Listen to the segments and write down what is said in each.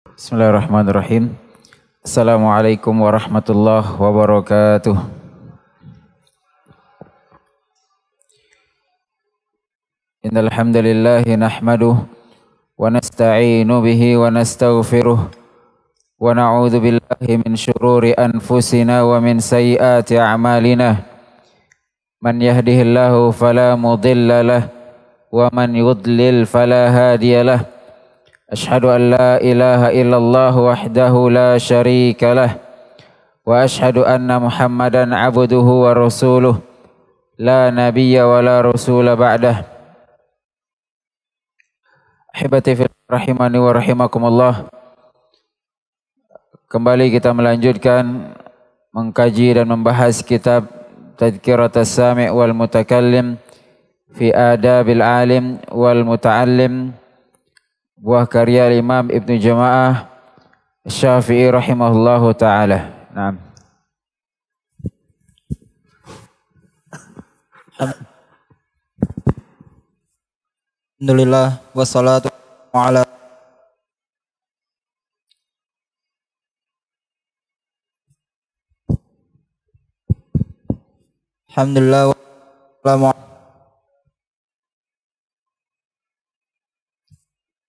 Bismillahirrahmanirrahim. Assalamualaikum warahmatullahi wabarakatuh. Innal hamdalillah nahmaduhu wa nasta'inu bihi wa nastaghfiruh wa na'udzu billahi min shururi anfusina wa min sayyiati a'malina. Man yahdihillahu fala mudilla lah wa man yudlil fala hadiya lah. أشهد أن لا إله إلا الله وحده لا شريك له وأشهد أن محمدا عبده ورسوله لا نبي ولا رسول بعده Ahibati fil rahimani wa rahimakumullah Kembali kita melanjutkan Mengkaji dan membahas kitab Tadkirat as-sami' wal mutakallim Fi adabil alim wal muta'allim buah karya Imam Ibn Jamaah Syafi'i rahimahullahu taala. Naam. Alhamdulillah wassalatu ala Alhamdulillah wassalamu ala.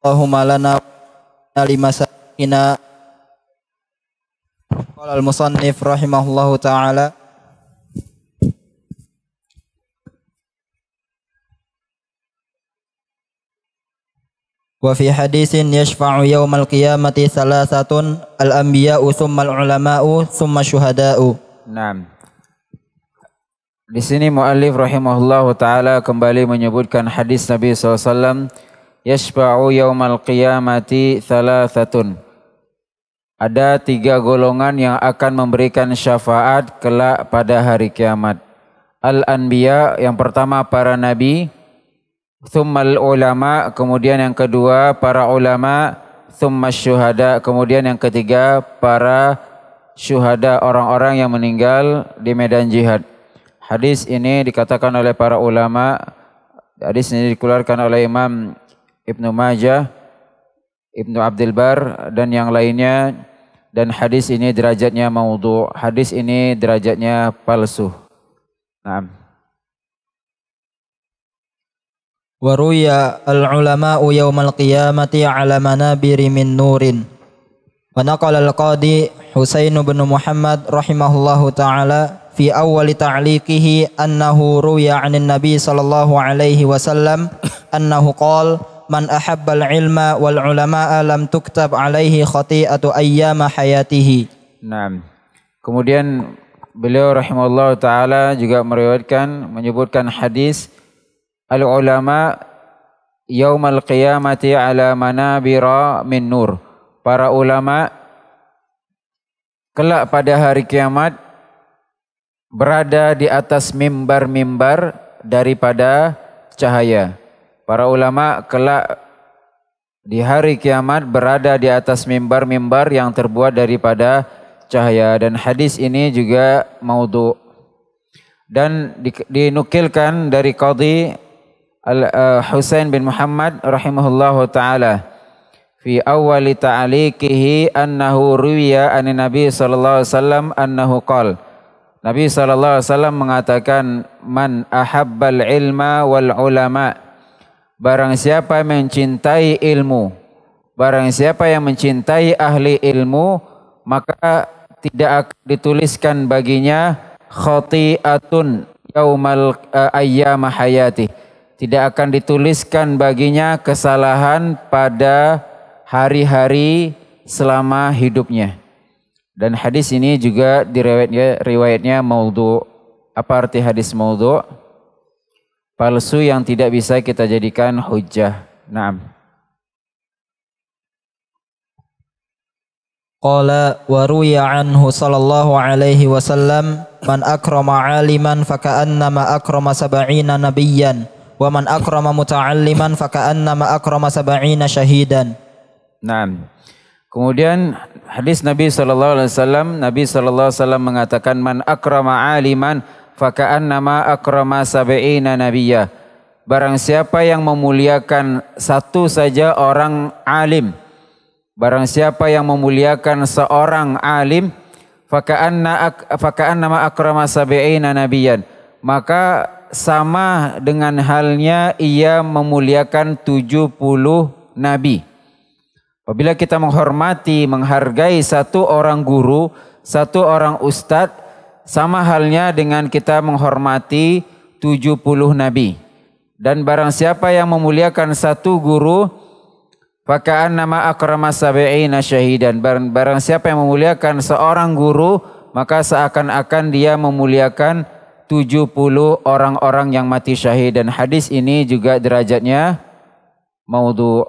Allahumma lana lima sakina Qala al-musannif rahimahullahu ta'ala Wa fi hadisin yashfa'u yawmal qiyamati salasatun al-anbiya'u thumma al-ulama'u thumma syuhada'u. Naam. Di sini muallif rahimahullahu taala kembali menyebutkan hadis Nabi sallallahu alaihi wasallam yasba'u yaumal qiyamati thalathatun. Ada tiga golongan yang akan memberikan syafaat kelak pada hari kiamat. Al-anbiya yang pertama para nabi, thummal ulama, kemudian yang kedua para ulama, thumma syuhada, kemudian yang ketiga para syuhada orang-orang yang meninggal di medan jihad. Hadis ini dikatakan oleh para ulama Hadis ini dikeluarkan oleh Imam Ibnu Majah, Ibnu Abdul Bar dan yang lainnya dan hadis ini derajatnya maudhu, hadis ini derajatnya palsu. Naam. Waruya al-ulama'u yawmal qiyamati ala manabiri min nurin. Wa naqala al-qadi Husain bin Muhammad rahimahullahu taala fi awwal ta'liqihi annahu ruya 'anil nabi sallallahu alaihi wasallam annahu qala man ahabbal ilma wal ulama lam tuktab alaihi khati'atu ayyama hayatihi. Naam. Kemudian beliau rahimahullah taala juga meriwayatkan menyebutkan hadis al ulama yaumal qiyamati ala manabira min nur. Para ulama kelak pada hari kiamat berada di atas mimbar-mimbar daripada cahaya. para ulama kelak di hari kiamat berada di atas mimbar-mimbar yang terbuat daripada cahaya dan hadis ini juga maudhu dan dinukilkan dari qadhi al eh, Husain bin Muhammad rahimahullahu taala fi awwali ta'liqihi annahu ruwiya an nabi sallallahu alaihi wasallam annahu qol Nabi sallallahu alaihi wasallam mengatakan man ahabbal ilma wal ulama' Barang siapa mencintai ilmu, barang siapa yang mencintai ahli ilmu, maka tidak akan dituliskan baginya khati'atun yaumal uh, hayati. Tidak akan dituliskan baginya kesalahan pada hari-hari selama hidupnya. Dan hadis ini juga diriwayatnya riwayatnya maudhu. Apa arti hadis maudhu'? palsu yang tidak bisa kita jadikan hujah. Naam. Qala waruya anhu sallallahu alaihi wasallam man akrama aliman faka'annama akrama sab'ina nabiyyan wa man akrama muta'alliman faka'annama akrama sab'ina syahidan. Naam. Kemudian hadis Nabi sallallahu alaihi wasallam Nabi sallallahu alaihi wasallam mengatakan man akrama aliman fakaan nama akrama sabeina nabiyya. Barang siapa yang memuliakan satu saja orang alim. Barang siapa yang memuliakan seorang alim. Fakaanna, ak, fakaan nama akrama sabeina nabiyyan. Maka sama dengan halnya ia memuliakan 70 nabi. Apabila kita menghormati, menghargai satu orang guru, satu orang ustadz, sama halnya dengan kita menghormati 70 nabi. Dan barang siapa yang memuliakan satu guru, Fakaan nama akrama sabi'ina syahidan. Barang, barang siapa yang memuliakan seorang guru, maka seakan-akan dia memuliakan 70 orang-orang yang mati syahid. Dan hadis ini juga derajatnya maudhu.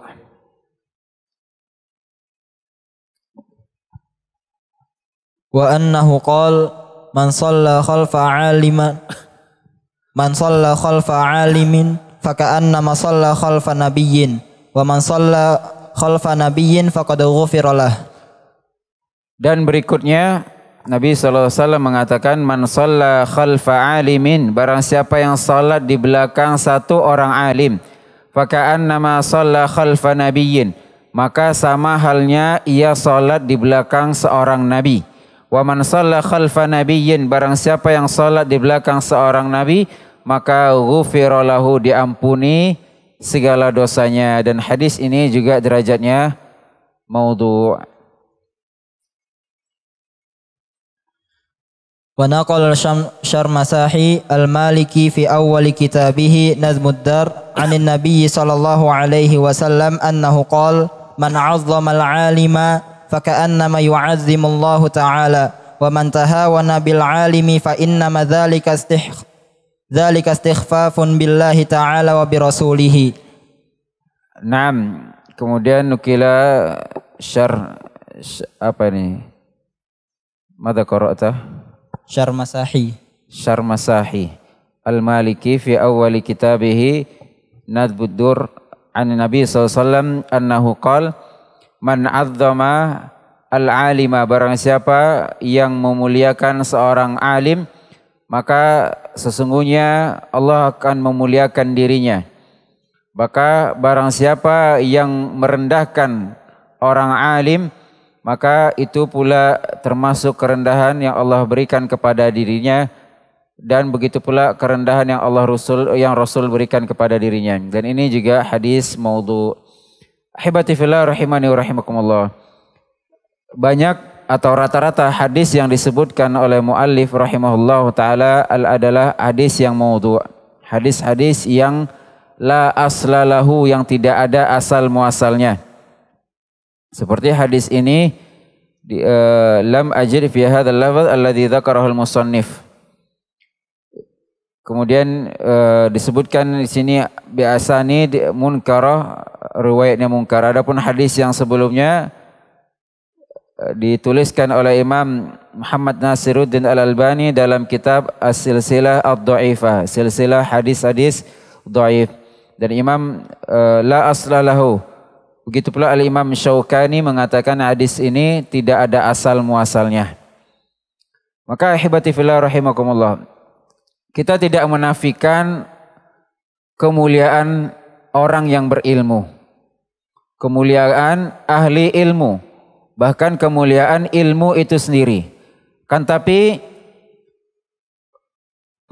Wa annahu qala man shalla khalfa aliman man shalla khalfa alimin faka'annama shalla khalfa nabiyyin wa man shalla khalfa nabiyyin faqad ghufiralah dan berikutnya Nabi SAW mengatakan man shalla khalfa alimin barang siapa yang salat di belakang satu orang alim faka'annama shalla khalfa nabiyyin maka sama halnya ia salat di belakang seorang nabi Wa man shalla khalfa nabiyyin barang siapa yang salat di belakang seorang nabi maka ghufira lahu diampuni segala dosanya dan hadis ini juga derajatnya maudhu'. ونقل الشرمساحي al Maliki fi كتابه kitabih الدار عن النبي صلى الله عليه وسلم أنه قال من عظم العالم فكأنما يعظم الله تعالى ومن تهاون بالعالم فإنما ذلك استحق ذلك استخفاف بالله تعالى وبرسوله نعم kemudian nukila syar apa ini ماذا قرأته syar masahi syar masahi al-maliki fi awal kitabihi nadbud dur an nabi sallallahu alaihi wasallam annahu qala man azzama al-alima barang siapa yang memuliakan seorang alim maka sesungguhnya Allah akan memuliakan dirinya maka barang siapa yang merendahkan orang alim maka itu pula termasuk kerendahan yang Allah berikan kepada dirinya dan begitu pula kerendahan yang Allah Rasul yang Rasul berikan kepada dirinya dan ini juga hadis maudhu' Hebati fillah rahimani rahimakumullah. Banyak atau rata-rata hadis yang disebutkan oleh muallif rahimahullah taala adalah hadis yang maudhu. Hadis-hadis yang la aslalahu yang tidak ada asal muasalnya. Seperti hadis ini di, uh, lam ajir fi hadzal lafaz alladzi dzakarahu al-musannif. Kemudian uh, disebutkan di sini biasa ni munkarah riwayatnya munkar. Adapun hadis yang sebelumnya uh, dituliskan oleh Imam Muhammad Nasiruddin Al Albani dalam kitab As-Silsilah Ad-Dha'ifah, silsilah hadis-hadis dhaif. Dan Imam uh, La Aslalahu Begitu pula Al Imam Syaukani mengatakan hadis ini tidak ada asal muasalnya. Maka hibati fillah rahimakumullah. Kita tidak menafikan kemuliaan orang yang berilmu. Kemuliaan ahli ilmu. Bahkan kemuliaan ilmu itu sendiri. Kan tapi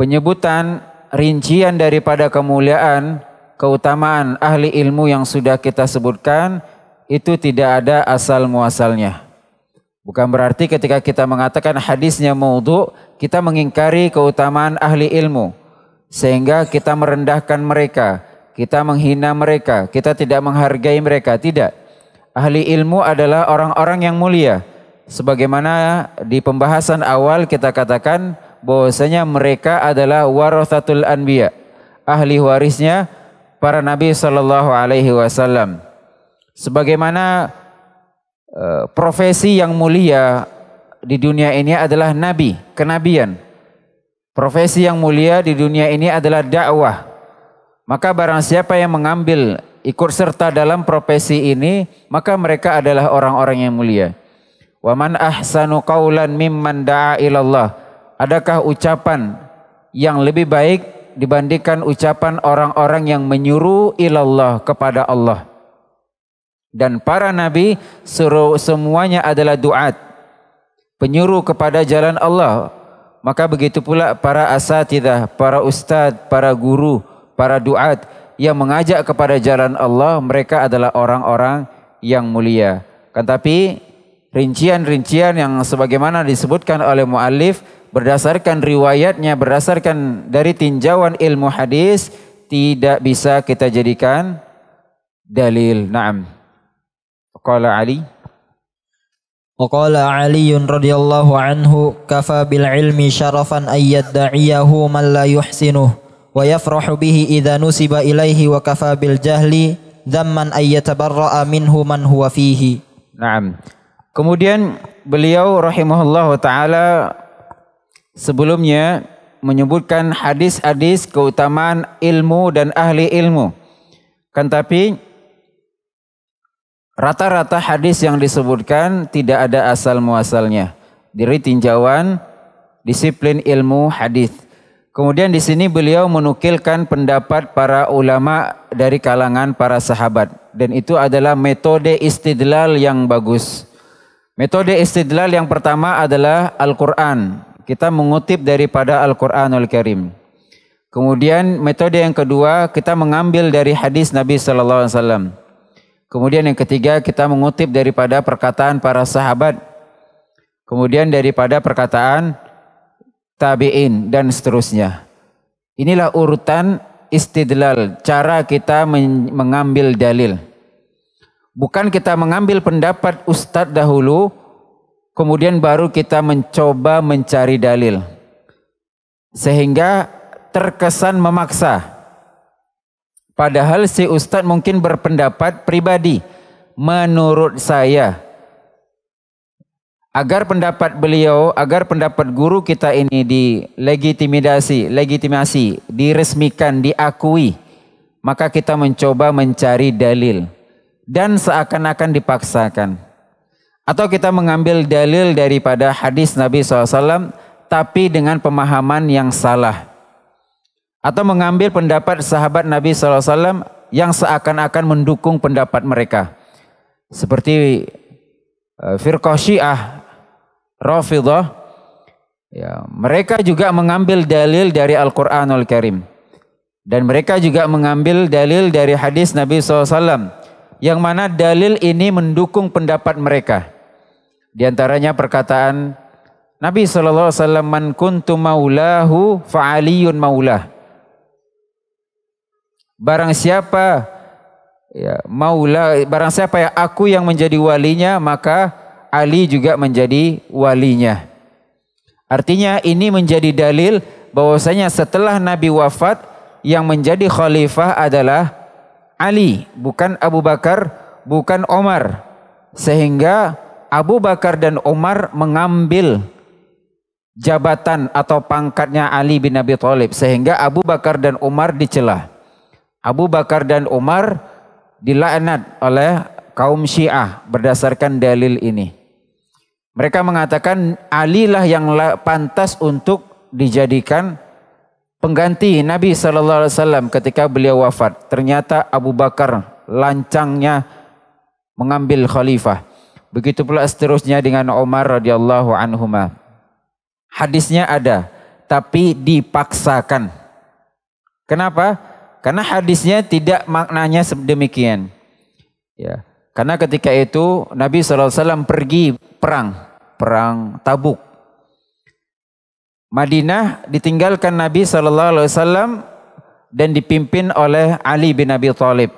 penyebutan rincian daripada kemuliaan, keutamaan ahli ilmu yang sudah kita sebutkan itu tidak ada asal muasalnya. Bukan berarti ketika kita mengatakan hadisnya maudhu, kita mengingkari keutamaan ahli ilmu. Sehingga kita merendahkan mereka, kita menghina mereka, kita tidak menghargai mereka. Tidak. Ahli ilmu adalah orang-orang yang mulia. Sebagaimana di pembahasan awal kita katakan bahwasanya mereka adalah warathatul anbiya. Ahli warisnya para nabi sallallahu alaihi wasallam. Sebagaimana Eh, profesi yang mulia di dunia ini adalah nabi, kenabian. Profesi yang mulia di dunia ini adalah dakwah. Maka barang siapa yang mengambil ikut serta dalam profesi ini, maka mereka adalah orang-orang yang mulia. Wa man ahsanu qawlan mimman da'a ilallah. Adakah ucapan yang lebih baik dibandingkan ucapan orang-orang yang menyuruh ilallah kepada Allah? Dan para nabi suruh semuanya adalah duat. Penyuruh kepada jalan Allah. Maka begitu pula para asatidah, para ustadz, para guru, para duat yang mengajak kepada jalan Allah. Mereka adalah orang-orang yang mulia. Kan tapi rincian-rincian yang sebagaimana disebutkan oleh muallif berdasarkan riwayatnya, berdasarkan dari tinjauan ilmu hadis tidak bisa kita jadikan dalil. Naam. Qala Ali وقال علي رضي الله عنه كفى بالعلم شرفا أن يدعيه من لا يحسنه ويفرح به إذا نسب إليه وكفى بالجهل ذما أن يتبرأ منه من هو فيه نعم kemudian beliau rahimahullah ta'ala sebelumnya menyebutkan hadis-hadis keutamaan ilmu dan ahli ilmu kan tapi Rata-rata hadis yang disebutkan tidak ada asal muasalnya. Dari tinjauan disiplin ilmu hadis. Kemudian di sini beliau menukilkan pendapat para ulama dari kalangan para sahabat dan itu adalah metode istidlal yang bagus. Metode istidlal yang pertama adalah Al-Qur'an. Kita mengutip daripada Al-Qur'anul Karim. Kemudian metode yang kedua kita mengambil dari hadis Nabi sallallahu alaihi wasallam. Kemudian yang ketiga kita mengutip daripada perkataan para sahabat. Kemudian daripada perkataan tabi'in dan seterusnya. Inilah urutan istidlal, cara kita mengambil dalil. Bukan kita mengambil pendapat ustadz dahulu, kemudian baru kita mencoba mencari dalil. Sehingga terkesan memaksa. Padahal si ustadz mungkin berpendapat pribadi. Menurut saya. Agar pendapat beliau, agar pendapat guru kita ini dilegitimasi, legitimasi, diresmikan, diakui. Maka kita mencoba mencari dalil. Dan seakan-akan dipaksakan. Atau kita mengambil dalil daripada hadis Nabi SAW tapi dengan pemahaman yang salah. Atau mengambil pendapat sahabat Nabi SAW yang seakan-akan mendukung pendapat mereka. Seperti eh, Firqah Syiah, Rafidah, ya, mereka juga mengambil dalil dari Al-Quranul Karim. Dan mereka juga mengambil dalil dari hadis Nabi SAW. Yang mana dalil ini mendukung pendapat mereka. Di antaranya perkataan Nabi SAW, Man kuntu maulahu fa'aliyun maulah. Barang siapa ya, maula barang siapa ya aku yang menjadi walinya maka Ali juga menjadi walinya. Artinya ini menjadi dalil bahwasanya setelah Nabi wafat yang menjadi khalifah adalah Ali, bukan Abu Bakar, bukan Omar. Sehingga Abu Bakar dan Omar mengambil jabatan atau pangkatnya Ali bin Abi Thalib sehingga Abu Bakar dan Umar dicela. Abu Bakar dan Umar dilaknat oleh kaum Syiah berdasarkan dalil ini. Mereka mengatakan Ali lah yang pantas untuk dijadikan pengganti Nabi sallallahu alaihi wasallam ketika beliau wafat. Ternyata Abu Bakar lancangnya mengambil khalifah. Begitu pula seterusnya dengan Umar radhiyallahu anhuma. Hadisnya ada tapi dipaksakan. Kenapa? Karena hadisnya tidak maknanya demikian. Ya. Karena ketika itu Nabi SAW pergi perang, perang Tabuk. Madinah ditinggalkan Nabi SAW dan dipimpin oleh Ali bin Abi Thalib.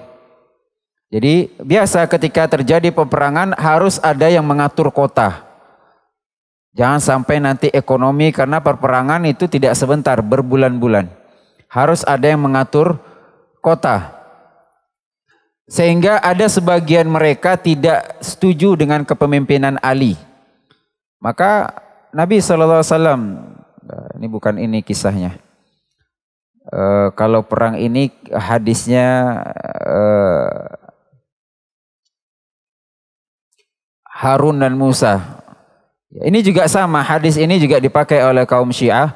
Jadi biasa ketika terjadi peperangan harus ada yang mengatur kota. Jangan sampai nanti ekonomi karena perperangan itu tidak sebentar berbulan-bulan. Harus ada yang mengatur kota. Sehingga ada sebagian mereka tidak setuju dengan kepemimpinan Ali. Maka Nabi SAW, eh, ini bukan ini kisahnya. E, kalau perang ini hadisnya e, Harun dan Musa. Ya, ini juga sama, hadis ini juga dipakai oleh kaum Syiah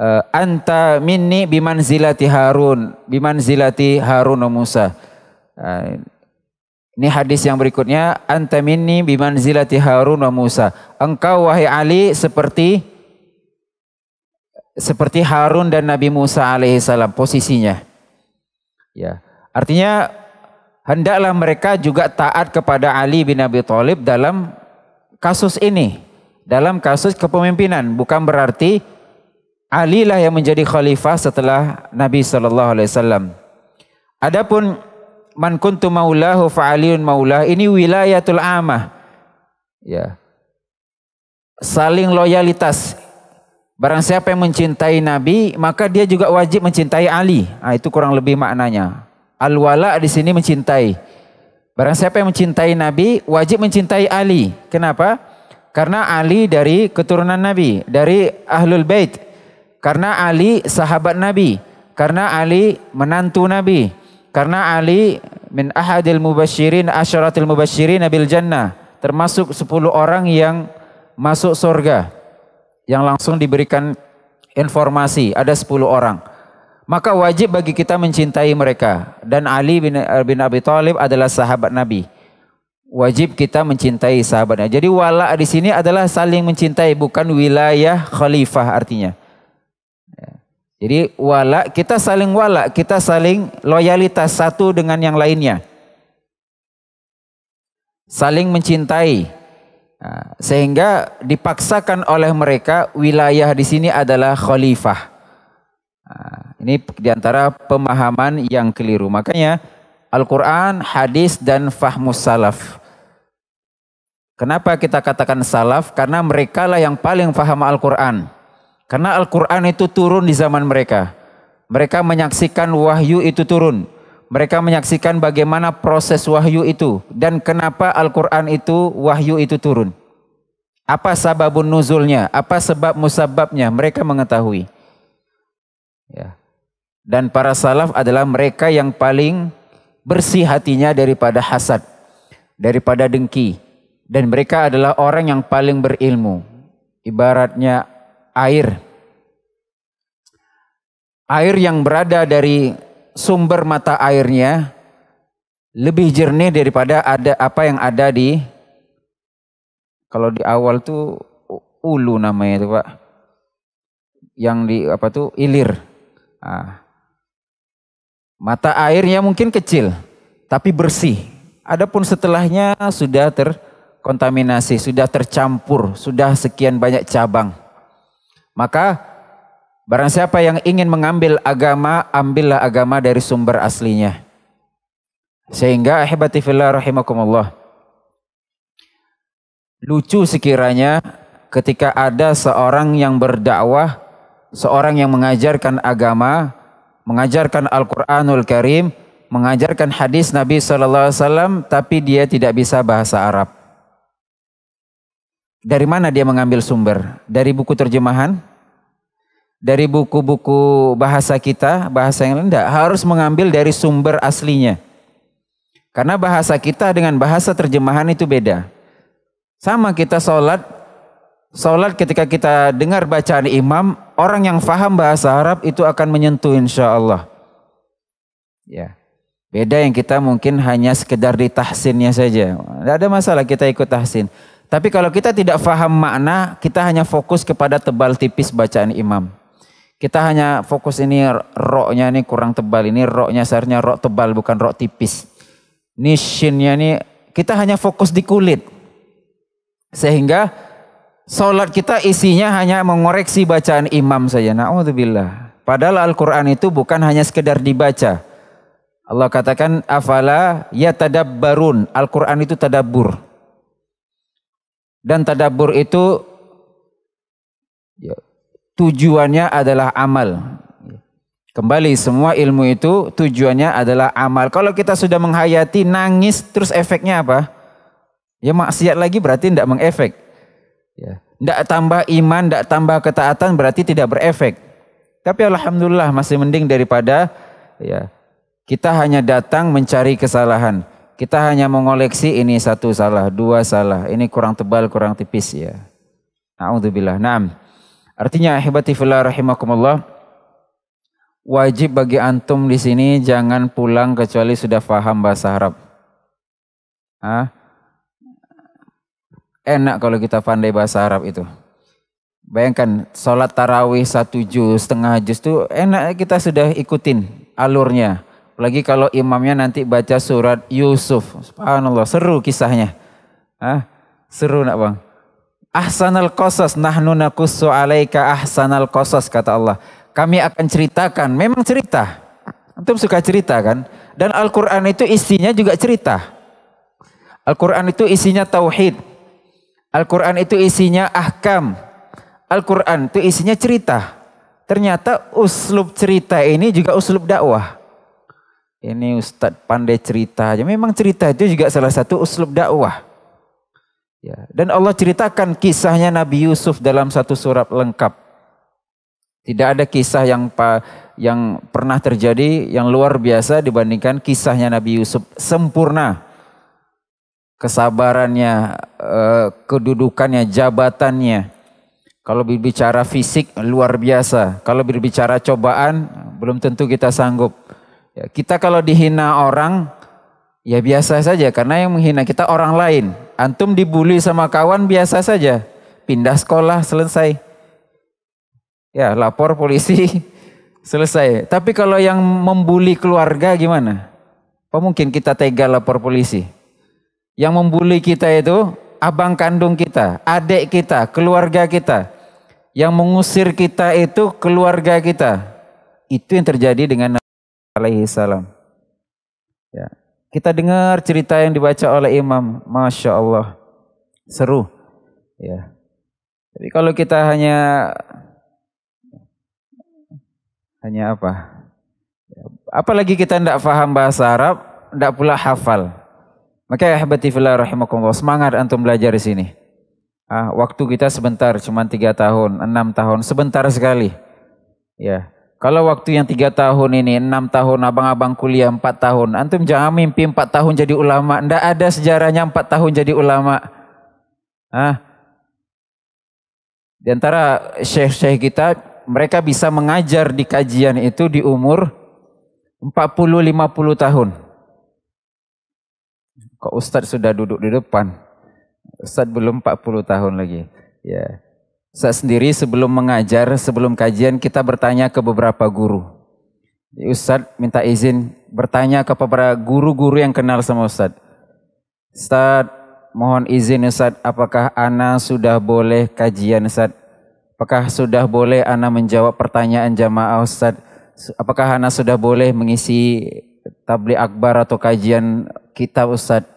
Eh, anta minni bimanzilati Harun, bimanzilati Harun wa oh Musa. Uh, ini hadis yang berikutnya, anta minni bimanzilati Harun wa oh Musa. Engkau wahai Ali seperti seperti Harun dan Nabi Musa alaihissalam posisinya. Ya. Artinya hendaklah mereka juga taat kepada Ali bin Abi Thalib dalam kasus ini, dalam kasus kepemimpinan, bukan berarti Ali lah yang menjadi khalifah setelah Nabi sallallahu alaihi wasallam. Adapun man kuntu maulahu fa aliun maulah ini wilayatul amah. Ya. Saling loyalitas. Barang siapa yang mencintai Nabi, maka dia juga wajib mencintai Ali. Ah, itu kurang lebih maknanya. Al-wala di sini mencintai. Barang siapa yang mencintai Nabi, wajib mencintai Ali. Kenapa? Karena Ali dari keturunan Nabi, dari Ahlul Bait. Karena Ali sahabat Nabi, karena Ali menantu Nabi, karena Ali min ahadil mubasyirin asyaratil mubashirin bil jannah, termasuk 10 orang yang masuk surga yang langsung diberikan informasi ada 10 orang. Maka wajib bagi kita mencintai mereka dan Ali bin, eh, bin Abi Thalib adalah sahabat Nabi. Wajib kita mencintai sahabatnya. Jadi wala di sini adalah saling mencintai bukan wilayah khalifah artinya. Jadi wala, kita saling wala, kita saling loyalitas satu dengan yang lainnya. Saling mencintai. Nah, sehingga dipaksakan oleh mereka wilayah di sini adalah khalifah. Nah, ini diantara pemahaman yang keliru. Makanya Al-Quran, hadis, dan fahmus salaf. Kenapa kita katakan salaf? Karena mereka lah yang paling faham Al-Quran. Al-Quran. Karena Al-Quran itu turun di zaman mereka. Mereka menyaksikan wahyu itu turun. Mereka menyaksikan bagaimana proses wahyu itu dan kenapa Al-Quran itu wahyu itu turun. Apa sababun nuzulnya? Apa sebab musababnya? Mereka mengetahui. Ya. Dan para salaf adalah mereka yang paling bersih hatinya daripada hasad, daripada dengki. Dan mereka adalah orang yang paling berilmu. Ibaratnya air. Air yang berada dari sumber mata airnya lebih jernih daripada ada apa yang ada di kalau di awal tuh ulu namanya itu pak yang di apa tuh ilir ah. mata airnya mungkin kecil tapi bersih adapun setelahnya sudah terkontaminasi sudah tercampur sudah sekian banyak cabang maka barang siapa yang ingin mengambil agama, ambillah agama dari sumber aslinya. Sehingga ahibati fillah rahimakumullah. Lucu sekiranya ketika ada seorang yang berdakwah, seorang yang mengajarkan agama, mengajarkan Al-Qur'anul Karim, mengajarkan hadis Nabi sallallahu alaihi wasallam tapi dia tidak bisa bahasa Arab. Dari mana dia mengambil sumber? Dari buku terjemahan? dari buku-buku bahasa kita, bahasa yang rendah, harus mengambil dari sumber aslinya. Karena bahasa kita dengan bahasa terjemahan itu beda. Sama kita sholat, sholat ketika kita dengar bacaan imam, orang yang faham bahasa Arab itu akan menyentuh insya Allah. Ya. Beda yang kita mungkin hanya sekedar di tahsinnya saja. Tidak ada masalah kita ikut tahsin. Tapi kalau kita tidak faham makna, kita hanya fokus kepada tebal tipis bacaan imam. Kita hanya fokus ini roknya ini kurang tebal. Ini roknya seharusnya rok tebal bukan rok tipis. Ini shinnya ini kita hanya fokus di kulit. Sehingga solat kita isinya hanya mengoreksi bacaan imam saja. Na'udzubillah. Padahal Al-Quran itu bukan hanya sekedar dibaca. Allah katakan afala ya tadabbarun. Al-Quran itu tadabur Dan tadabur itu ya, tujuannya adalah amal. Kembali semua ilmu itu tujuannya adalah amal. Kalau kita sudah menghayati nangis terus efeknya apa? Ya maksiat lagi berarti tidak mengefek. Ya. Tidak tambah iman, tidak tambah ketaatan berarti tidak berefek. Tapi alhamdulillah masih mending daripada ya kita hanya datang mencari kesalahan. Kita hanya mengoleksi ini satu salah, dua salah, ini kurang tebal, kurang tipis ya. A'udzubillah. enam. Artinya ahibati fillah rahimakumullah wajib bagi antum di sini jangan pulang kecuali sudah paham bahasa Arab. Hah? Enak kalau kita pandai bahasa Arab itu. Bayangkan sholat tarawih satu juz, setengah juz itu enak kita sudah ikutin alurnya. Apalagi kalau imamnya nanti baca surat Yusuf. Subhanallah, seru kisahnya. Hah? Seru nak bang? Ahsanal qasas nahnu nakussu alaika ahsanal qasas kata Allah. Kami akan ceritakan, memang cerita. Antum suka cerita kan? Dan Al-Qur'an itu isinya juga cerita. Al-Qur'an itu isinya tauhid. Al-Qur'an itu isinya ahkam. Al-Qur'an itu isinya cerita. Ternyata uslub cerita ini juga uslub dakwah. Ini Ustadz pandai cerita aja. Memang cerita itu juga salah satu uslub dakwah. Ya. Dan Allah ceritakan kisahnya Nabi Yusuf dalam satu surat lengkap. Tidak ada kisah yang pa, yang pernah terjadi yang luar biasa dibandingkan kisahnya Nabi Yusuf sempurna. Kesabarannya, eh, kedudukannya, jabatannya. Kalau berbicara fisik luar biasa, kalau berbicara cobaan belum tentu kita sanggup. Ya, kita kalau dihina orang ya biasa saja karena yang menghina kita orang lain. Antum dibully sama kawan biasa saja. Pindah sekolah selesai. Ya, lapor polisi selesai. Tapi kalau yang membuli keluarga gimana? Apa mungkin kita tega lapor polisi? Yang membuli kita itu abang kandung kita, adik kita, keluarga kita. Yang mengusir kita itu keluarga kita. Itu yang terjadi dengan Nabi alaihi salam. Ya. Kita dengar cerita yang dibaca oleh imam, masya Allah, seru. Ya. Tapi kalau kita hanya hanya apa? Ya, apalagi kita tidak faham bahasa Arab, tidak pula hafal. Maka ya habati fillah rahimakumullah, semangat antum belajar di sini. Ah, waktu kita sebentar, cuma tiga tahun, enam tahun, sebentar sekali. Ya, kalau waktu yang tiga tahun ini, enam tahun, abang-abang kuliah empat tahun. Antum jangan mimpi empat tahun jadi ulama. Tidak ada sejarahnya empat tahun jadi ulama. Nah, Di antara syekh-syekh kita, mereka bisa mengajar di kajian itu di umur 40-50 tahun. Kok Ustadz sudah duduk di depan? Ustadz belum 40 tahun lagi. Ya. Yeah. Saya sendiri sebelum mengajar, sebelum kajian kita bertanya ke beberapa guru. Ustadz minta izin bertanya kepada guru-guru yang kenal sama Ustadz. Ustadz, mohon izin Ustadz, apakah Ana sudah boleh kajian Ustadz? Apakah sudah boleh Ana menjawab pertanyaan jamaah Ustadz? Apakah Ana sudah boleh mengisi tabli akbar atau kajian kitab Ustadz?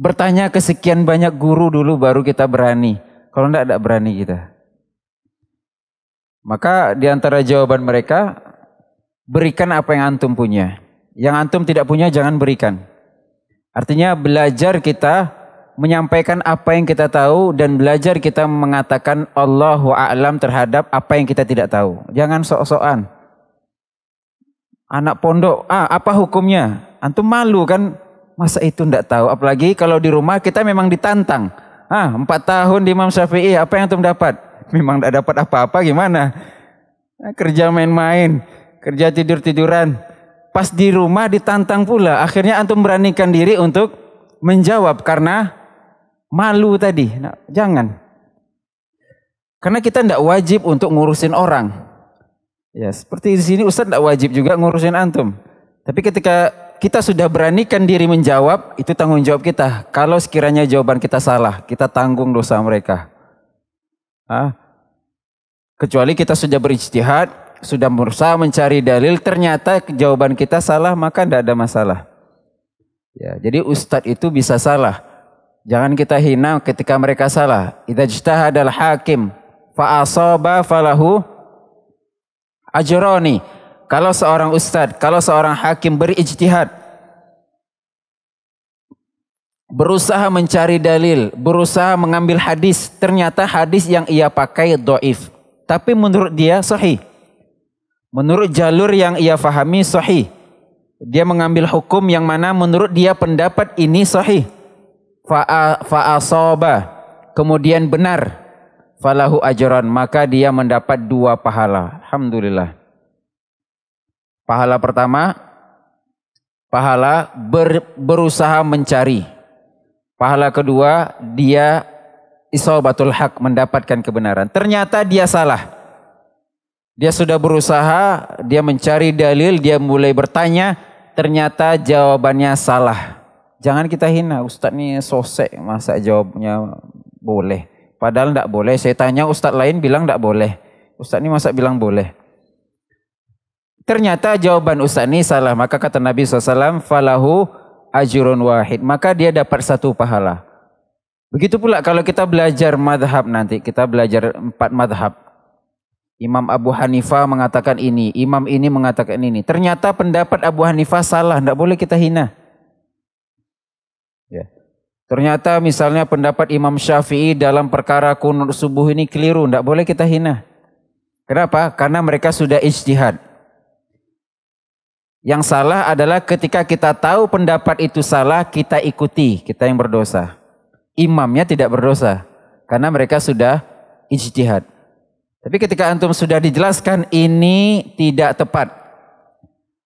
Bertanya ke sekian banyak guru dulu baru kita berani. Kalau enggak, enggak berani kita. Maka di antara jawaban mereka, berikan apa yang antum punya. Yang antum tidak punya jangan berikan. Artinya belajar kita menyampaikan apa yang kita tahu dan belajar kita mengatakan Allahu a'lam terhadap apa yang kita tidak tahu. Jangan sok-sokan. Anak pondok, ah, apa hukumnya? Antum malu kan? Masa itu tidak tahu? Apalagi kalau di rumah kita memang ditantang. Ah, empat tahun di Imam Syafi'i, apa yang antum dapat? Memang tidak dapat apa-apa, gimana? Nah, kerja main-main, kerja tidur-tiduran. Pas di rumah ditantang pula, akhirnya antum beranikan diri untuk menjawab karena malu tadi. Nah, jangan. Karena kita tidak wajib untuk ngurusin orang. Ya, seperti di sini Ustadz tidak wajib juga ngurusin antum. Tapi ketika kita sudah beranikan diri menjawab, itu tanggung jawab kita. Kalau sekiranya jawaban kita salah, kita tanggung dosa mereka. Hah? Kecuali kita sudah berijtihad, sudah berusaha mencari dalil, ternyata jawaban kita salah, maka tidak ada masalah. Ya, jadi ustadz itu bisa salah. Jangan kita hina ketika mereka salah. Kita Idza adalah hakim fa asaba falahu Ajroni. Kalau seorang ustadz, kalau seorang hakim berijtihad, berusaha mencari dalil, berusaha mengambil hadis, ternyata hadis yang ia pakai doif. Tapi menurut dia sahih. Menurut jalur yang ia fahami sahih. Dia mengambil hukum yang mana menurut dia pendapat ini sahih. Fa'asoba. Kemudian benar. Falahu ajaran. Maka dia mendapat dua pahala. Alhamdulillah. Pahala pertama, pahala ber, berusaha mencari. Pahala kedua, dia isobatul hak mendapatkan kebenaran. Ternyata dia salah. Dia sudah berusaha, dia mencari dalil, dia mulai bertanya, ternyata jawabannya salah. Jangan kita hina, Ustadz ini sosek masa jawabnya boleh. Padahal tidak boleh, saya tanya Ustadz lain bilang tidak boleh. Ustadz ini masa bilang boleh. Ternyata jawaban Ustaz ini salah. Maka kata Nabi SAW, falahu ajurun wahid. Maka dia dapat satu pahala. Begitu pula kalau kita belajar madhab nanti. Kita belajar empat madhab. Imam Abu Hanifah mengatakan ini. Imam ini mengatakan ini. Ternyata pendapat Abu Hanifah salah. Tidak boleh kita hina. Ya. Ternyata misalnya pendapat Imam Syafi'i dalam perkara kunut subuh ini keliru. Tidak boleh kita hina. Kenapa? Karena mereka sudah ijtihad. Yang salah adalah ketika kita tahu pendapat itu salah, kita ikuti, kita yang berdosa. Imamnya tidak berdosa karena mereka sudah ijtihad. Tapi ketika antum sudah dijelaskan ini tidak tepat.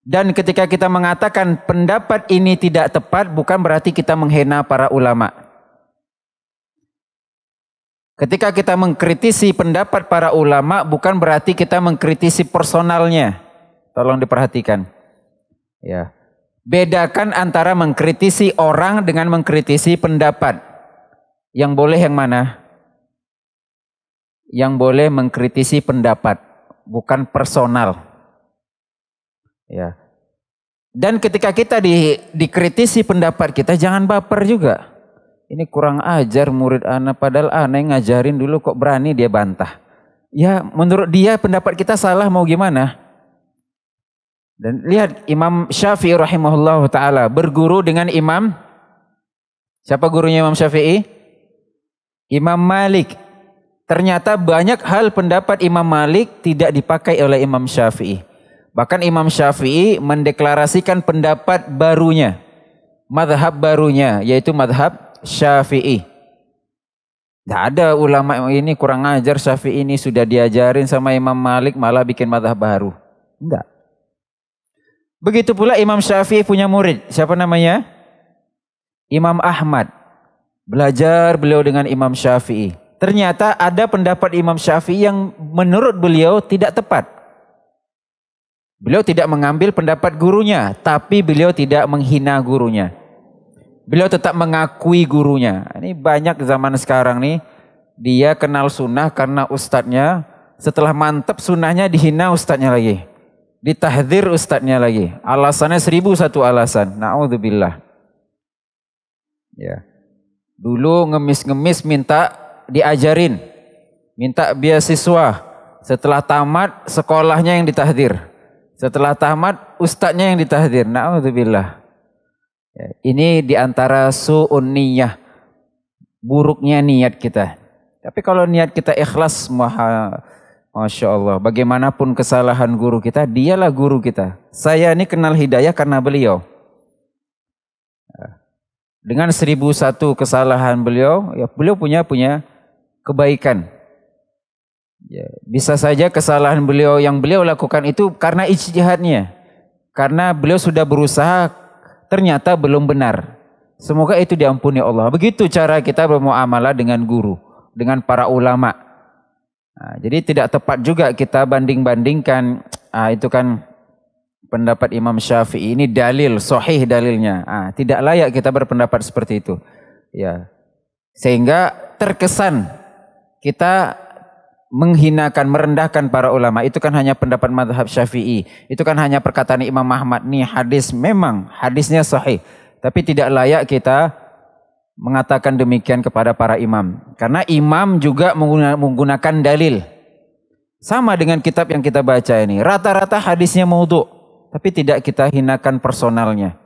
Dan ketika kita mengatakan pendapat ini tidak tepat bukan berarti kita menghina para ulama. Ketika kita mengkritisi pendapat para ulama bukan berarti kita mengkritisi personalnya. Tolong diperhatikan. Ya. Bedakan antara mengkritisi orang dengan mengkritisi pendapat. Yang boleh yang mana? Yang boleh mengkritisi pendapat, bukan personal. Ya. Dan ketika kita di, dikritisi pendapat kita, jangan baper juga. Ini kurang ajar murid anak, padahal anak yang ngajarin dulu kok berani dia bantah. Ya menurut dia pendapat kita salah mau gimana? Dan lihat Imam Syafi'i rahimahullah taala berguru dengan Imam siapa gurunya Imam Syafi'i? Imam Malik. Ternyata banyak hal pendapat Imam Malik tidak dipakai oleh Imam Syafi'i. Bahkan Imam Syafi'i mendeklarasikan pendapat barunya, madhab barunya, yaitu madhab Syafi'i. Tidak ada ulama ini kurang ajar Syafi'i ini sudah diajarin sama Imam Malik malah bikin madhab baru. Enggak. Begitu pula Imam Syafi'i punya murid. Siapa namanya? Imam Ahmad. Belajar beliau dengan Imam Syafi'i. Ternyata ada pendapat Imam Syafi'i yang menurut beliau tidak tepat. Beliau tidak mengambil pendapat gurunya, tapi beliau tidak menghina gurunya. Beliau tetap mengakui gurunya. Ini banyak zaman sekarang nih, dia kenal sunnah karena ustadznya. Setelah mantap sunnahnya dihina ustadznya lagi ditahdir ustadznya lagi. Alasannya seribu satu alasan. Na'udzubillah. Ya. Dulu ngemis-ngemis minta diajarin. Minta beasiswa. Setelah tamat sekolahnya yang ditahdir. Setelah tamat ustadznya yang ditahdir. Na'udzubillah. Ya. Ini diantara su'un niyah. Buruknya niat kita. Tapi kalau niat kita ikhlas maha Masya Allah, bagaimanapun kesalahan guru kita, dialah guru kita. Saya ini kenal hidayah karena beliau. Dengan seribu satu kesalahan beliau, ya beliau punya punya kebaikan. Ya, bisa saja kesalahan beliau yang beliau lakukan itu karena ijtihadnya. Karena beliau sudah berusaha ternyata belum benar. Semoga itu diampuni Allah. Begitu cara kita bermuamalah dengan guru, dengan para ulama Nah, jadi tidak tepat juga kita banding-bandingkan ah, itu kan pendapat Imam Syafi'i ini dalil sahih dalilnya. Ah, tidak layak kita berpendapat seperti itu. Ya. Sehingga terkesan kita menghinakan, merendahkan para ulama. Itu kan hanya pendapat madhab Syafi'i. Itu kan hanya perkataan Imam Ahmad nih hadis memang hadisnya sahih, tapi tidak layak kita mengatakan demikian kepada para imam. Karena imam juga menggunakan dalil. Sama dengan kitab yang kita baca ini. Rata-rata hadisnya maudhu. Tapi tidak kita hinakan personalnya.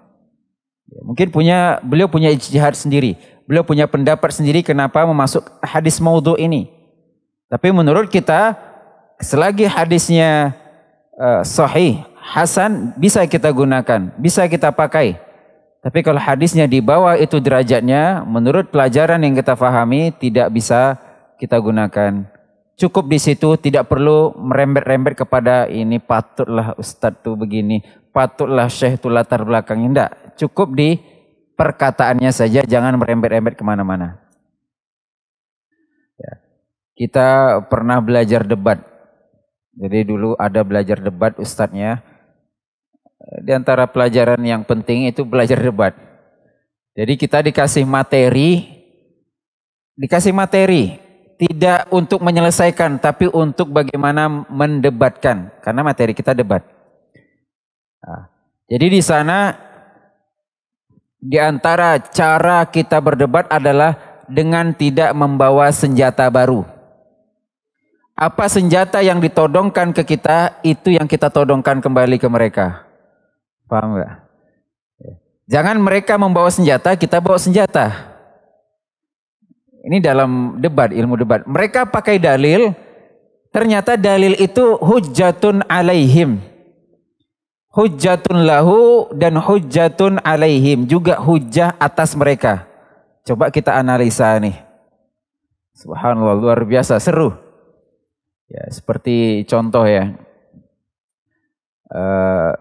Ya, mungkin punya beliau punya ijtihad sendiri. Beliau punya pendapat sendiri kenapa memasuk hadis maudhu ini. Tapi menurut kita selagi hadisnya uh, sahih, hasan bisa kita gunakan, bisa kita pakai. Tapi kalau hadisnya di bawah itu derajatnya, menurut pelajaran yang kita fahami tidak bisa kita gunakan. Cukup di situ, tidak perlu merembet-rembet kepada ini patutlah ustadz tuh begini, patutlah syekh tuh latar belakang. indah. cukup di perkataannya saja, jangan merembet-rembet kemana-mana. Ya. Kita pernah belajar debat. Jadi dulu ada belajar debat ustadznya, di antara pelajaran yang penting itu belajar debat. Jadi kita dikasih materi, dikasih materi, tidak untuk menyelesaikan, tapi untuk bagaimana mendebatkan, karena materi kita debat. Nah, jadi di sana, di antara cara kita berdebat adalah dengan tidak membawa senjata baru. Apa senjata yang ditodongkan ke kita, itu yang kita todongkan kembali ke mereka. Paham nggak? Ya. Jangan mereka membawa senjata, kita bawa senjata. Ini dalam debat, ilmu debat. Mereka pakai dalil, ternyata dalil itu hujatun alaihim. Hujatun lahu dan hujatun alaihim. Juga hujah atas mereka. Coba kita analisa nih. Subhanallah, luar biasa, seru. Ya, seperti contoh ya. Uh,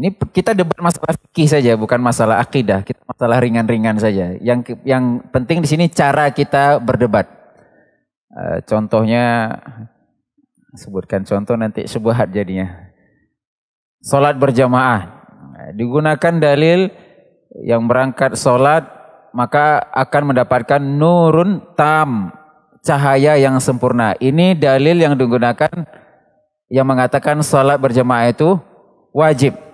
ini kita debat masalah fikih saja, bukan masalah akidah. Kita masalah ringan-ringan saja. Yang yang penting di sini cara kita berdebat. E, contohnya, sebutkan contoh nanti sebuah jadinya. Salat berjamaah nah, digunakan dalil yang berangkat salat maka akan mendapatkan nurun tam cahaya yang sempurna. Ini dalil yang digunakan yang mengatakan salat berjamaah itu wajib.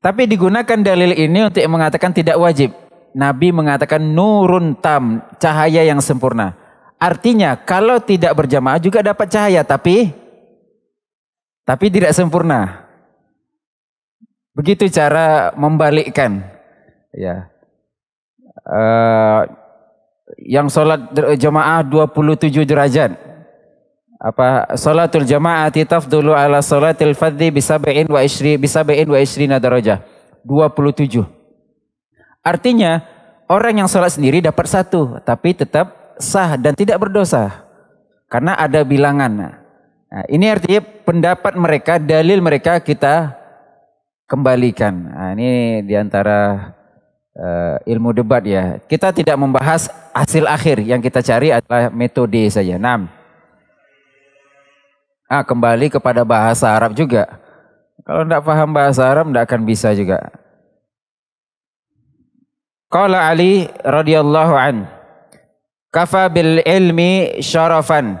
Tapi digunakan dalil ini untuk mengatakan tidak wajib. Nabi mengatakan nurun tam, cahaya yang sempurna. Artinya kalau tidak berjamaah juga dapat cahaya tapi tapi tidak sempurna. Begitu cara membalikkan. Ya. Uh, yang sholat jamaah 27 derajat apa salatul jama'ati tafdulu ala salatil fadhi bisab'in wa isri bisab'in wa isrina darajah 27 artinya orang yang salat sendiri dapat satu tapi tetap sah dan tidak berdosa karena ada bilangan nah, ini artinya pendapat mereka dalil mereka kita kembalikan nah, ini diantara uh, eh, ilmu debat ya kita tidak membahas hasil akhir yang kita cari adalah metode saja nah Ah, kembali kepada bahasa Arab juga. Kalau tidak paham bahasa Arab tidak akan bisa juga. Qala Ali radhiyallahu an kafa bil ilmi syarafan.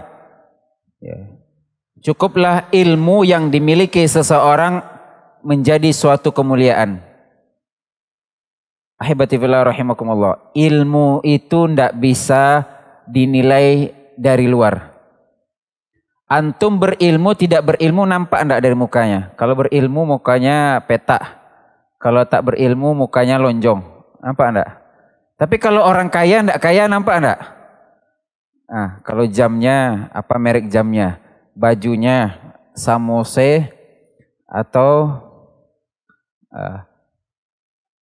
Ya. Cukuplah ilmu yang dimiliki seseorang menjadi suatu kemuliaan. Ahibati rahimakumullah. Ilmu itu tidak bisa dinilai dari luar. Antum berilmu tidak berilmu nampak enggak dari mukanya? Kalau berilmu mukanya petak. Kalau tak berilmu mukanya lonjong. Nampak enggak? Tapi kalau orang kaya enggak kaya nampak enggak? Ah, kalau jamnya apa merek jamnya? Bajunya Samose atau uh,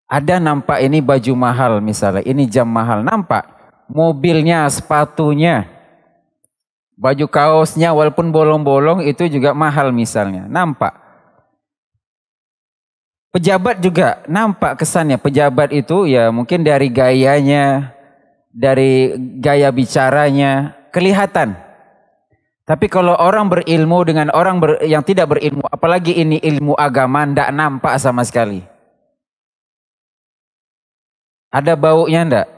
ada nampak ini baju mahal misalnya, ini jam mahal nampak. Mobilnya, sepatunya, Baju kaosnya walaupun bolong-bolong itu juga mahal misalnya. Nampak. Pejabat juga nampak kesannya. Pejabat itu ya mungkin dari gayanya, dari gaya bicaranya, kelihatan. Tapi kalau orang berilmu dengan orang ber, yang tidak berilmu, apalagi ini ilmu agama, tidak nampak sama sekali. Ada baunya ndak?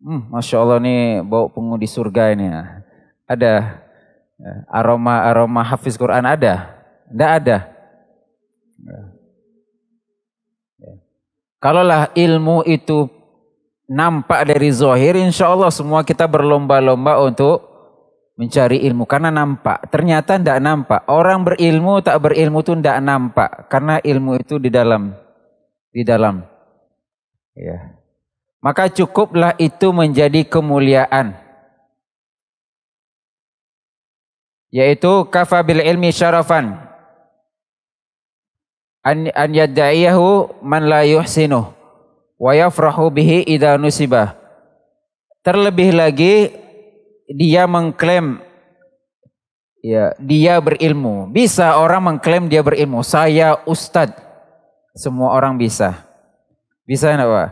Hmm, Masya Allah nih bau pengu di surga ini ya ada aroma-aroma ya, hafiz Quran ada? Tidak ada. Ya. Ya. Kalaulah ilmu itu nampak dari zohir, insya Allah semua kita berlomba-lomba untuk mencari ilmu. Karena nampak, ternyata tidak nampak. Orang berilmu tak berilmu itu tidak nampak. Karena ilmu itu di dalam. Di dalam. Ya. Maka cukuplah itu menjadi kemuliaan. yaitu kafabil ilmi syarafan an an yadda'iyahu man la yuhsinuh wa yafrahu bihi idza terlebih lagi dia mengklaim ya dia berilmu bisa orang mengklaim dia berilmu saya Ustad. semua orang bisa bisa enggak Pak?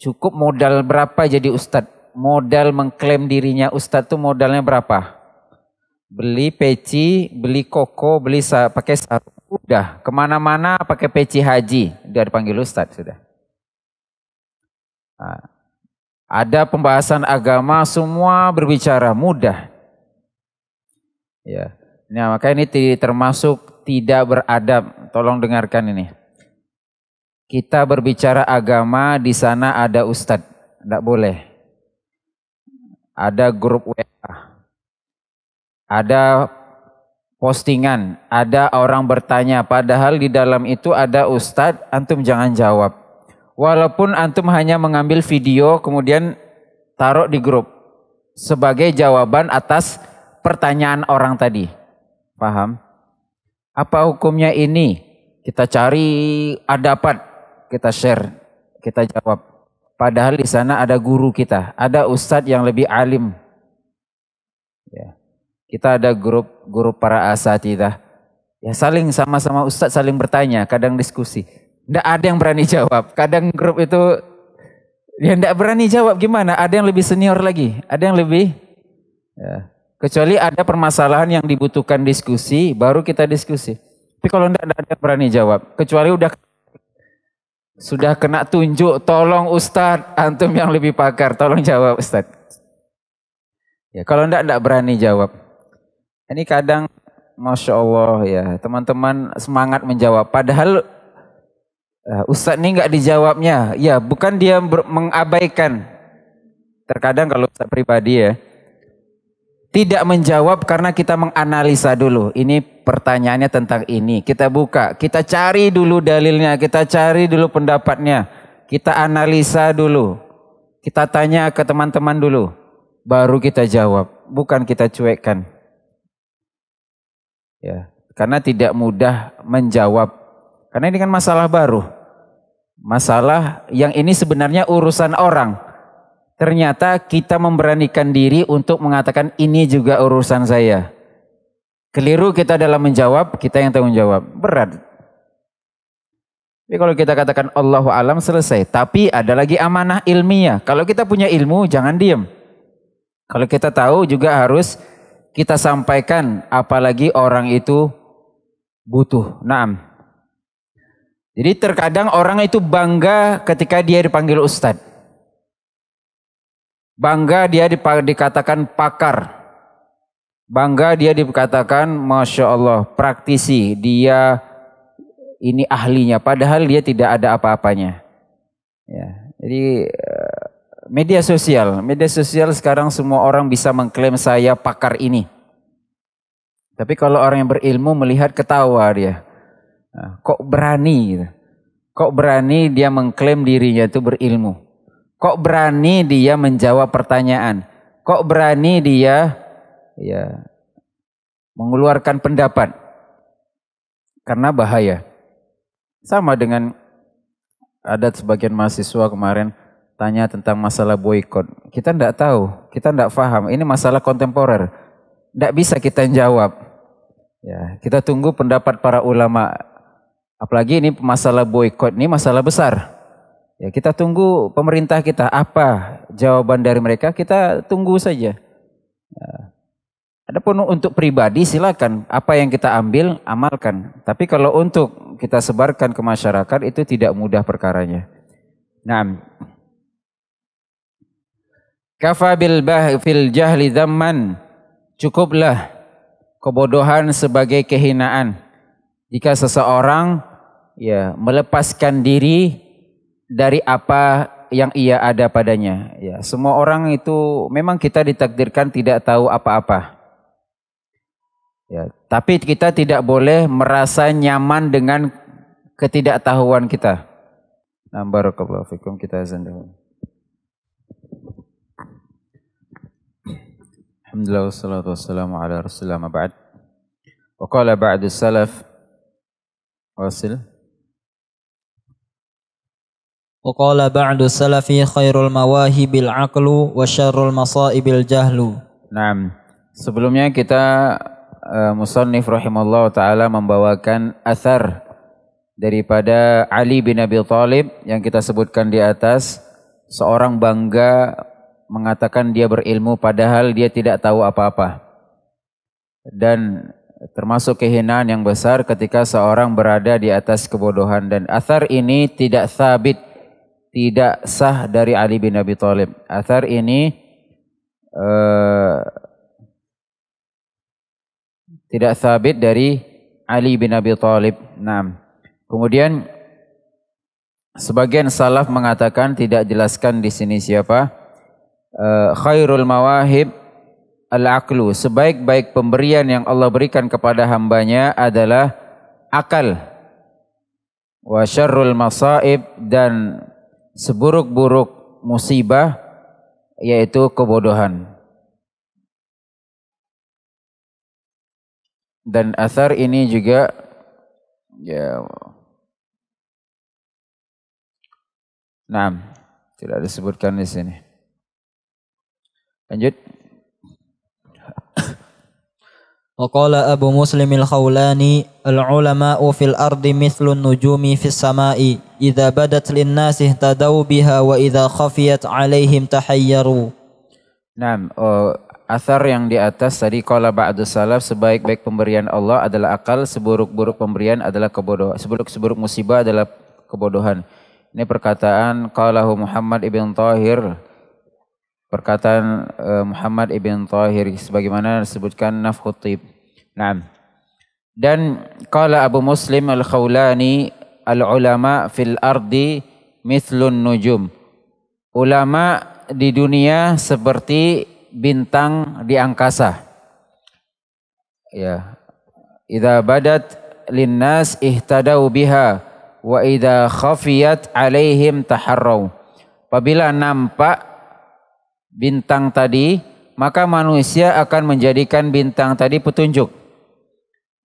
cukup modal berapa jadi Ustad? modal mengklaim dirinya Ustad tuh modalnya berapa beli peci, beli koko, beli sa pakai sarung. Udah, kemana-mana pakai peci haji. dia dipanggil Ustadz, sudah. Nah, ada pembahasan agama, semua berbicara mudah. Ya, nah, maka ini termasuk tidak beradab. Tolong dengarkan ini. Kita berbicara agama, di sana ada Ustadz. Tidak boleh. Ada grup WA ada postingan, ada orang bertanya, padahal di dalam itu ada ustadz, antum jangan jawab. Walaupun antum hanya mengambil video kemudian taruh di grup sebagai jawaban atas pertanyaan orang tadi. Paham? Apa hukumnya ini? Kita cari adapat, kita share, kita jawab. Padahal di sana ada guru kita, ada ustadz yang lebih alim kita ada grup-grup para asatidah. Ya saling sama-sama ustadz saling bertanya, kadang diskusi. Tidak ada yang berani jawab. Kadang grup itu ya tidak berani jawab gimana? Ada yang lebih senior lagi, ada yang lebih ya. Kecuali ada permasalahan yang dibutuhkan diskusi, baru kita diskusi. Tapi kalau tidak ada yang berani jawab, kecuali udah sudah kena tunjuk, tolong Ustadz, antum yang lebih pakar, tolong jawab Ustadz. Ya, kalau tidak tidak berani jawab. Ini kadang Masya Allah ya teman-teman semangat menjawab. Padahal uh, eh, Ustadz ini nggak dijawabnya. Ya bukan dia mengabaikan. Terkadang kalau Ustadz pribadi ya. Tidak menjawab karena kita menganalisa dulu. Ini pertanyaannya tentang ini. Kita buka, kita cari dulu dalilnya, kita cari dulu pendapatnya. Kita analisa dulu. Kita tanya ke teman-teman dulu. Baru kita jawab. Bukan kita cuekkan. Ya, karena tidak mudah menjawab. Karena ini kan masalah baru. Masalah yang ini sebenarnya urusan orang. Ternyata kita memberanikan diri untuk mengatakan ini juga urusan saya. Keliru kita dalam menjawab, kita yang tanggung jawab. Berat. Tapi kalau kita katakan Allahu alam selesai, tapi ada lagi amanah ilmiah. Kalau kita punya ilmu jangan diem. Kalau kita tahu juga harus kita sampaikan apalagi orang itu butuh. Naam. Jadi terkadang orang itu bangga ketika dia dipanggil ustadz. Bangga dia dikatakan pakar. Bangga dia dikatakan Masya Allah praktisi. Dia ini ahlinya. Padahal dia tidak ada apa-apanya. Ya. Jadi Media sosial, media sosial sekarang semua orang bisa mengklaim saya pakar ini. Tapi kalau orang yang berilmu melihat ketawa dia. Nah, kok berani? Gitu. Kok berani dia mengklaim dirinya itu berilmu? Kok berani dia menjawab pertanyaan? Kok berani dia ya mengeluarkan pendapat? Karena bahaya. Sama dengan adat sebagian mahasiswa kemarin tanya tentang masalah boykot. Kita tidak tahu, kita tidak paham. Ini masalah kontemporer. Tidak bisa kita jawab. Ya, kita tunggu pendapat para ulama. Apalagi ini masalah boykot ini masalah besar. Ya, kita tunggu pemerintah kita apa jawaban dari mereka kita tunggu saja. Ya. Adapun untuk pribadi silakan apa yang kita ambil amalkan. Tapi kalau untuk kita sebarkan ke masyarakat itu tidak mudah perkaranya. Nah, Kafabil bil fil jahli dhamman. Cukuplah kebodohan sebagai kehinaan. Jika seseorang ya melepaskan diri dari apa yang ia ada padanya. Ya, semua orang itu memang kita ditakdirkan tidak tahu apa-apa. Ya, tapi kita tidak boleh merasa nyaman dengan ketidaktahuan kita. Nah, kita sendiri. Sebelumnya kita uh, musannif rahimallahu taala membawakan athar daripada Ali bin Abi Thalib yang kita sebutkan di atas seorang bangga mengatakan dia berilmu padahal dia tidak tahu apa-apa. Dan termasuk kehinaan yang besar ketika seorang berada di atas kebodohan dan athar ini tidak sabit, tidak sah dari Ali bin Abi Thalib. Athar ini uh, tidak sabit dari Ali bin Abi Thalib. Naam. Kemudian sebagian salaf mengatakan tidak jelaskan di sini siapa uh, khairul mawahib al-aqlu. Sebaik-baik pemberian yang Allah berikan kepada hambanya adalah akal. Wa syarrul masaib dan seburuk-buruk musibah yaitu kebodohan. Dan asar ini juga ya Nah, tidak disebutkan di sini. Lanjut. Waqala Abu Muslim al-Khawlani al-ulama'u fil ardi mithlun nujumi fis sama'i idza badat lin-nasi ihtadaw biha wa idza khafiyat 'alaihim tahayyaru. Naam, uh, asar yang di atas tadi qala ba'du salaf sebaik-baik pemberian Allah adalah akal, seburuk-buruk pemberian adalah kebodohan. Seburuk-seburuk musibah adalah kebodohan. Ini perkataan qalahu Muhammad ibn Thahir perkataan uh, Muhammad ibn Tahir sebagaimana disebutkan Nafkutib, tib. Naam. Dan qala Abu Muslim Al-Khawlani al-ulama fil ardi mithlun nujum. Ulama di dunia seperti bintang di angkasa. Ya. Idza badat linnas ihtadau biha wa idza khafiyat alaihim taharrau. Apabila nampak bintang tadi, maka manusia akan menjadikan bintang tadi petunjuk.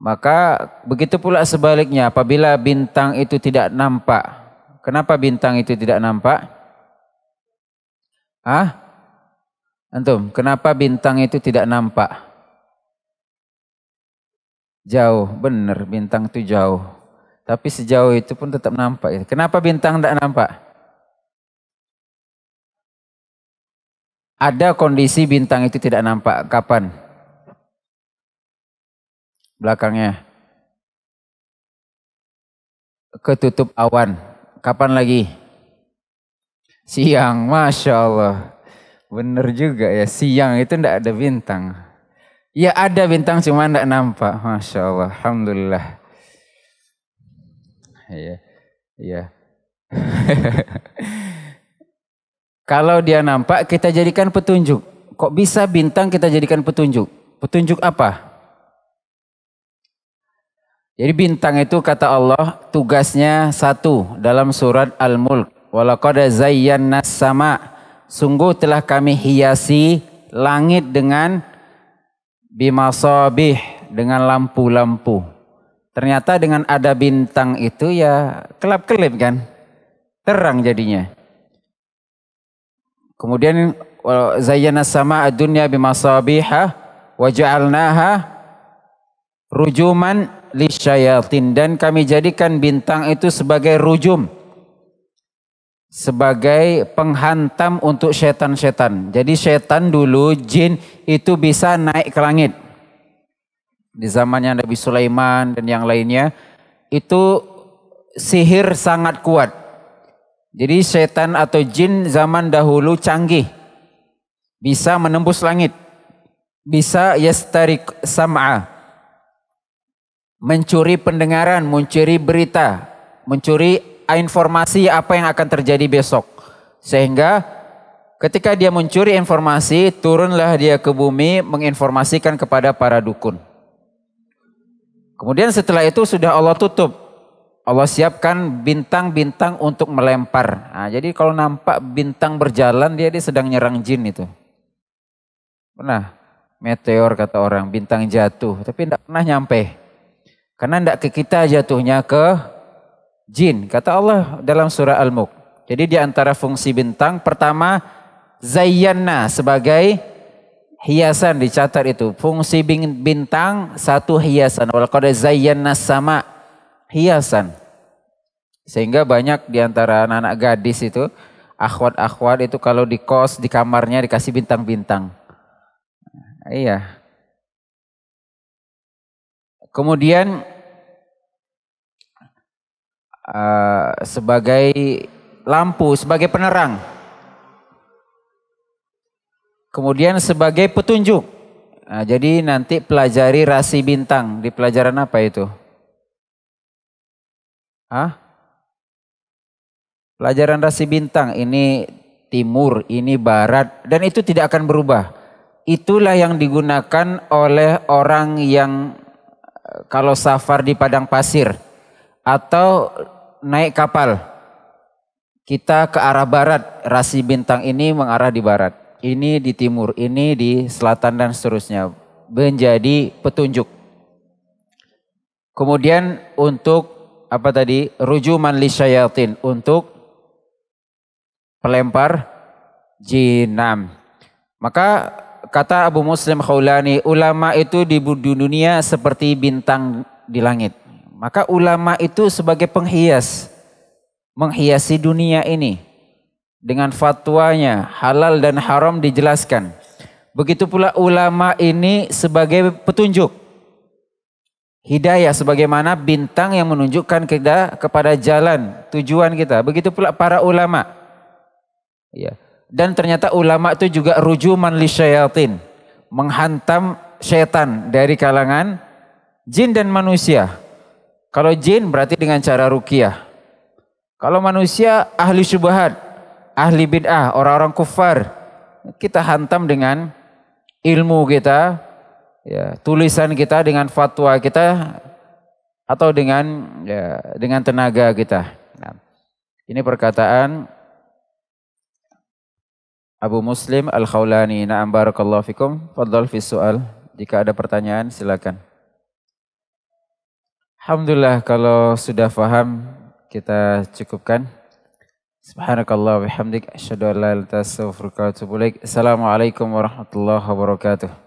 Maka begitu pula sebaliknya apabila bintang itu tidak nampak. Kenapa bintang itu tidak nampak? Hah? Antum, kenapa bintang itu tidak nampak? Jauh, benar bintang itu jauh. Tapi sejauh itu pun tetap nampak. Kenapa bintang tidak nampak? Ada kondisi bintang itu tidak nampak. Kapan? Belakangnya. Ketutup awan. Kapan lagi? Siang, Masya Allah. Bener juga ya, siang itu tidak ada bintang. Ya ada bintang cuma tidak nampak. Masya Allah, Alhamdulillah. ya, ya. Kalau dia nampak kita jadikan petunjuk. Kok bisa bintang kita jadikan petunjuk? Petunjuk apa? Jadi bintang itu kata Allah tugasnya satu dalam surat Al-Mulk. Walaqad zayyana sama sungguh telah kami hiasi langit dengan bimasabih dengan lampu-lampu. Ternyata dengan ada bintang itu ya kelap-kelip kan? Terang jadinya. Kemudian zayyana sama ad-dunya bimasabiha wa ja'alnaha rujuman lisyayatin dan kami jadikan bintang itu sebagai rujum sebagai penghantam untuk setan-setan. Jadi setan dulu jin itu bisa naik ke langit. Di zamannya Nabi Sulaiman dan yang lainnya itu sihir sangat kuat jadi setan atau jin zaman dahulu canggih. Bisa menembus langit. Bisa yastarik sam'a. Mencuri pendengaran, mencuri berita, mencuri informasi apa yang akan terjadi besok. Sehingga ketika dia mencuri informasi, turunlah dia ke bumi menginformasikan kepada para dukun. Kemudian setelah itu sudah Allah tutup Allah siapkan bintang-bintang untuk melempar. Nah, jadi kalau nampak bintang berjalan dia dia sedang nyerang jin itu. Pernah meteor kata orang, bintang jatuh, tapi tidak pernah nyampe. Karena tidak ke kita jatuhnya ke jin. Kata Allah dalam surah Al-Mulk. Jadi di antara fungsi bintang pertama zayyana sebagai hiasan dicatat itu. Fungsi bintang satu hiasan. Wal ada zayyana sama' hiasan. Sehingga banyak di antara anak-anak gadis itu, akhwat-akhwat itu kalau di kos, di kamarnya dikasih bintang-bintang. Iya. Kemudian uh, sebagai lampu, sebagai penerang. Kemudian sebagai petunjuk. Nah, jadi nanti pelajari rasi bintang. Di pelajaran apa itu? Hah? Pelajaran rasi bintang ini timur, ini barat dan itu tidak akan berubah. Itulah yang digunakan oleh orang yang eh, kalau safar di padang pasir atau naik kapal. Kita ke arah barat, rasi bintang ini mengarah di barat. Ini di timur, ini di selatan dan seterusnya. Menjadi petunjuk. Kemudian untuk apa tadi? Rujuman li syayatin untuk pelempar jinam. Maka kata Abu Muslim Khawlani, ulama itu di dunia seperti bintang di langit. Maka ulama itu sebagai penghias, menghiasi dunia ini dengan fatwanya halal dan haram dijelaskan. Begitu pula ulama ini sebagai petunjuk Hidayah sebagaimana bintang yang menunjukkan kita kepada jalan tujuan kita. Begitu pula para ulama. Ya. Dan ternyata ulama itu juga rujuman li syayatin. Menghantam syaitan dari kalangan jin dan manusia. Kalau jin berarti dengan cara rukiah. Kalau manusia ahli syubhat, ahli bid'ah, orang-orang kufar. Kita hantam dengan ilmu kita, ya, tulisan kita, dengan fatwa kita, atau dengan ya, dengan tenaga kita. Nah, ini perkataan Abu Muslim Al-Khawlani. Na'am barakallahu fikum. Fadl fi soal. Jika ada pertanyaan silakan. Alhamdulillah kalau sudah faham kita cukupkan. Subhanakallah bihamdik asyhadu an la ilaha illa anta astaghfiruka wa atubu ilaik. Assalamualaikum warahmatullahi wabarakatuh.